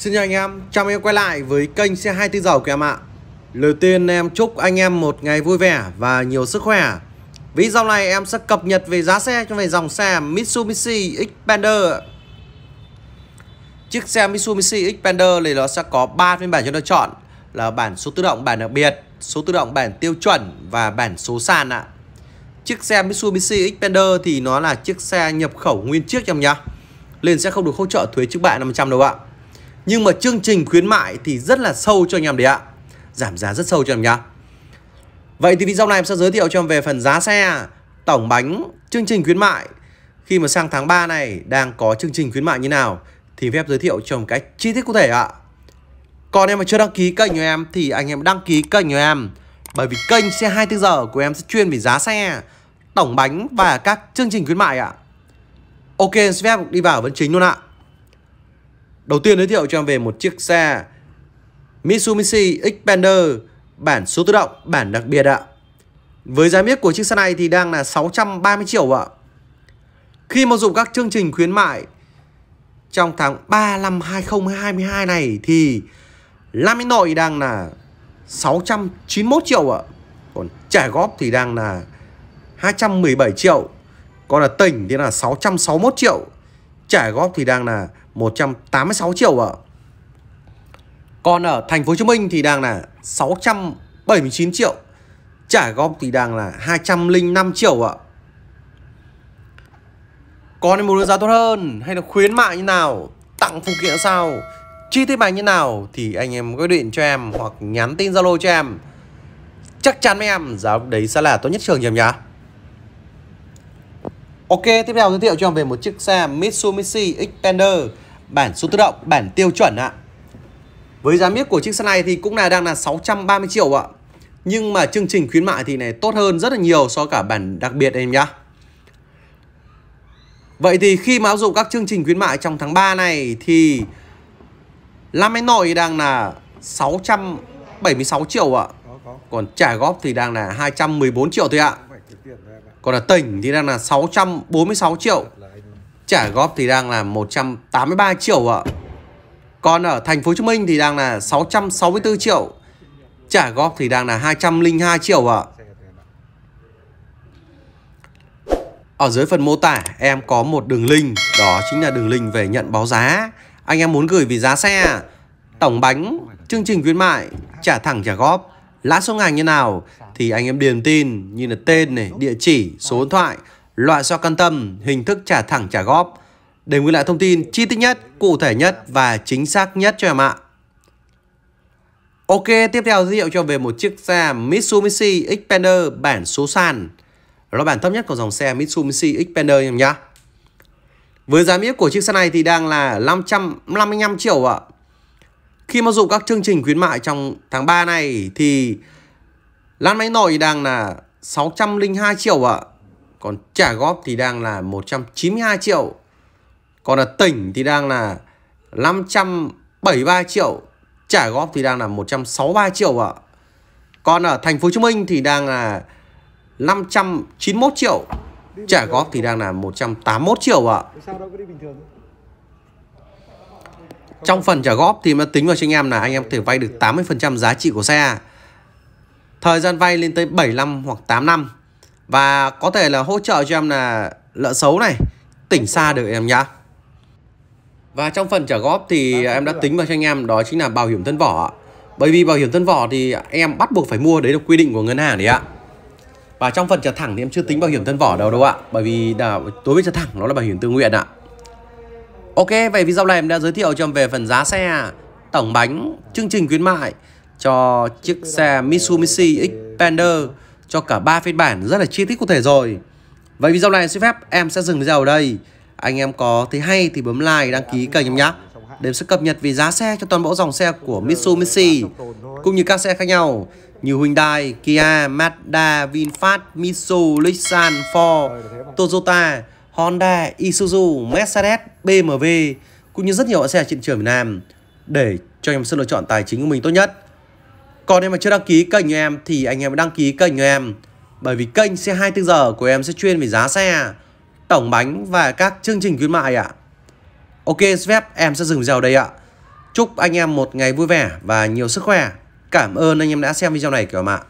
Xin chào anh em, chào mừng em quay lại với kênh xe 24 giờ của em ạ Lời tiên em chúc anh em một ngày vui vẻ và nhiều sức khỏe Ví dòng này em sẽ cập nhật về giá xe cho về dòng xe Mitsubishi Xpander Chiếc xe Mitsubishi Xpander này nó sẽ có 3 phiên bản cho lựa chọn Là bản số tự động, bản đặc biệt, số tự động bản tiêu chuẩn và bản số sàn ạ Chiếc xe Mitsubishi Xpander thì nó là chiếc xe nhập khẩu nguyên chiếc em nhá nên sẽ không được hỗ trợ thuế trước bạ 500 đâu ạ nhưng mà chương trình khuyến mại thì rất là sâu cho anh em đấy ạ giảm giá rất sâu cho em nhá vậy thì video này em sẽ giới thiệu cho em về phần giá xe tổng bánh chương trình khuyến mại khi mà sang tháng 3 này đang có chương trình khuyến mại như nào thì phép giới thiệu cho một cách chi tiết cụ thể ạ còn em mà chưa đăng ký kênh của em thì anh em đăng ký kênh của em bởi vì kênh xe 24 giờ của em sẽ chuyên về giá xe tổng bánh và các chương trình khuyến mại ạ ok xin phép đi vào vấn chính luôn ạ Đầu tiên giới thiệu cho em về một chiếc xe Mitsubishi Xpander bản số tự động, bản đặc biệt ạ. Với giá miết của chiếc xe này thì đang là 630 triệu ạ. Khi mà dùng các chương trình khuyến mại trong tháng 3 năm 2022 này thì Lam Hà Nội đang là 691 triệu ạ. Còn trả góp thì đang là 217 triệu. Còn là tỉnh thì là 661 triệu trả góp thì đang là 186 triệu ạ. Còn ở thành phố Hồ Chí Minh thì đang là 679 triệu. Trả góp thì đang là 205 triệu ạ. À. Còn một đơn giá tốt hơn hay là khuyến mại như nào, tặng phụ kiện sao, chi tiết bài như nào thì anh em gọi điện cho em hoặc nhắn tin Zalo cho em. Chắc chắn với em giá đấy sẽ là tốt nhất trường em nhá. Ok, tiếp theo giới thiệu cho em về một chiếc xe Mitsubishi Xpander bản số tự động, bản tiêu chuẩn ạ. Với giá miếc của chiếc xe này thì cũng là đang là 630 triệu ạ. Nhưng mà chương trình khuyến mại thì này tốt hơn rất là nhiều so với cả bản đặc biệt em nhá. Vậy thì khi mà áp dụng các chương trình khuyến mại trong tháng 3 này thì Lam Anh Nội đang là 676 triệu ạ. Còn trả góp thì đang là 214 triệu thôi ạ. Còn ở tỉnh thì đang là 646 triệu Trả góp thì đang là 183 triệu ạ Còn ở thành phố Hồ Chí Minh thì đang là 664 triệu Trả góp thì đang là 202 triệu ạ Ở dưới phần mô tả em có một đường link Đó chính là đường link về nhận báo giá Anh em muốn gửi về giá xe Tổng bánh Chương trình khuyến mại Trả thẳng trả góp Lãi số ngành như nào thì anh em điền tin như là tên này, địa chỉ, số điện thoại, loại do căn tâm, hình thức trả thẳng trả góp để gửi lại thông tin chi tiết nhất, cụ thể nhất và chính xác nhất cho em ạ. Ok, tiếp theo giới thiệu cho về một chiếc xe Mitsubishi Xpander bản số sàn. đó Là bản thấp nhất của dòng xe Mitsubishi Xpander em nhá. Với giá miết của chiếc xe này thì đang là 555 triệu ạ. Khi mà dùng các chương trình khuyến mại trong tháng 3 này thì Lan máy nổi đang là 602 triệu ạ. Còn trả góp thì đang là 192 triệu. Còn ở tỉnh thì đang là 573 triệu. Trả góp thì đang là 163 triệu ạ. Còn ở thành phố Hồ Chí Minh thì đang là 591 triệu. Trả góp thì đang là 181 triệu ạ. Trong phần trả góp thì nó tính vào cho anh em là anh em có thể vay được 80% giá trị của xe thời gian vay lên tới 7 năm hoặc 8 năm và có thể là hỗ trợ cho em là lợ xấu này tỉnh xa được em nhá và trong phần trả góp thì vâng, vâng, em đã vâng tính vào cho anh em đó chính là bảo hiểm thân vỏ bởi vì bảo hiểm thân vỏ thì em bắt buộc phải mua đấy là quy định của ngân hàng đấy ạ và trong phần trả thẳng thì em chưa tính bảo hiểm thân vỏ đâu đâu ạ bởi vì là đối với trả thẳng nó là bảo hiểm tự nguyện ạ ok vậy video này em đã giới thiệu cho em về phần giá xe tổng bánh chương trình khuyến mại cho chiếc xe Mitsubishi Xpander cho cả ba phiên bản rất là chi tiết cụ thể rồi. Vậy video này xin phép em sẽ dừng video ở đây. Anh em có thấy hay thì bấm like đăng ký kênh em nhé. Để sẽ cập nhật về giá xe cho toàn bộ dòng xe của Mitsubishi cũng như các xe khác nhau như Hyundai, Kia, Mazda, VinFast, Mitsubishi, Nissan, Ford, Toyota, Honda, Isuzu, Mercedes, BMW cũng như rất nhiều loại xe trên trường Việt Nam để cho em sự lựa chọn tài chính của mình tốt nhất. Còn em mà chưa đăng ký kênh của em thì anh em đăng ký kênh của em bởi vì kênh xe 24 giờ của em sẽ chuyên về giá xe, tổng bánh và các chương trình khuyến mại ạ. Ok, phép em sẽ dừng video đây ạ. Chúc anh em một ngày vui vẻ và nhiều sức khỏe. Cảm ơn anh em đã xem video này kìa em ạ.